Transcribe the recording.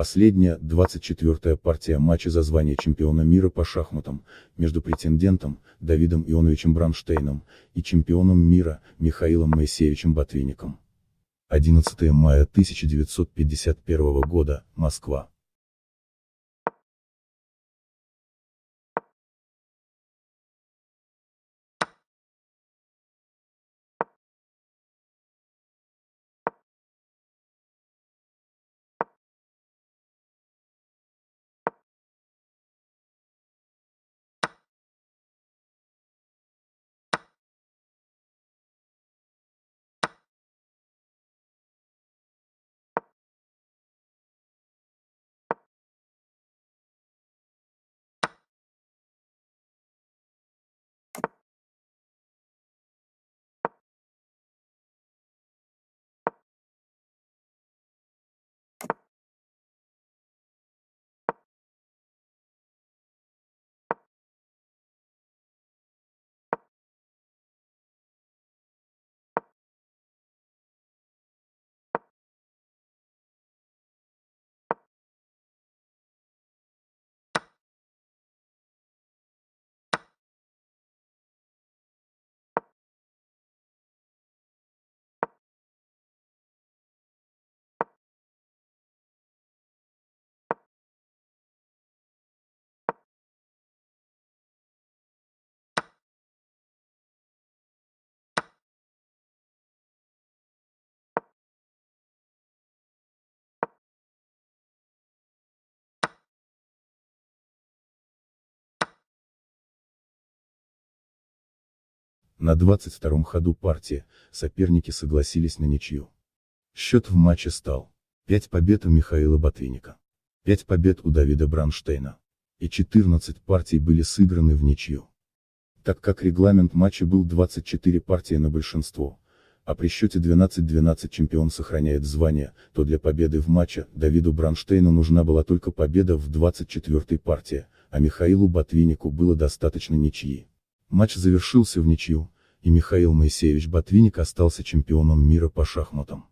Последняя, 24-я партия матча за звание чемпиона мира по шахматам, между претендентом, Давидом Ионовичем Бранштейном и чемпионом мира, Михаилом Моисеевичем Ботвинником. 11 мая 1951 года, Москва. На 22-м ходу партии, соперники согласились на ничью. Счет в матче стал 5 побед у Михаила Ботвинника, 5 побед у Давида Бранштейна, и 14 партий были сыграны в ничью. Так как регламент матча был 24 партии на большинство, а при счете 12-12 чемпион сохраняет звание, то для победы в матче Давиду Бранштейну нужна была только победа в 24-й партии, а Михаилу Ботвиннику было достаточно ничьи. Матч завершился в ничью, и Михаил Моисеевич Ботвинник остался чемпионом мира по шахматам.